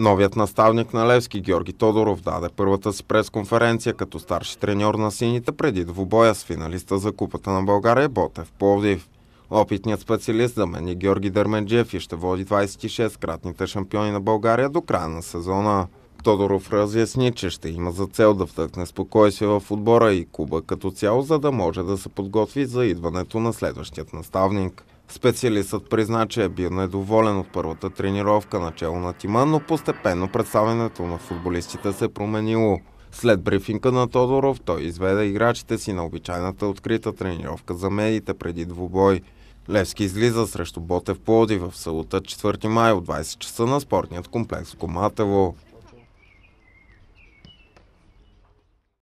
Новият наставник на Левски Георги Тодоров даде първата си пресконференция като старши треньор на сините преди двубоя с финалиста за Купата на България Ботев Пловдив. Опитният специалист замени Георги Дърменджев и ще води 26-кратните шампиони на България до края на сезона. Тодоров разясни, че ще има за цел да втъкне спокойствие в отбора и Куба като цяло, за да може да се подготви за идването на следващият наставник. Специалистът призна, че е бил недоволен от първата тренировка начало на тима, но постепенно представенето на футболистите се променило. След брифинга на Тодоров, той изведе играчите си на обичайната открита тренировка за медиите преди двубой. Левски излиза срещу Ботев Плоди в Салута 4 май от 20 часа на спортният комплекс Коматево.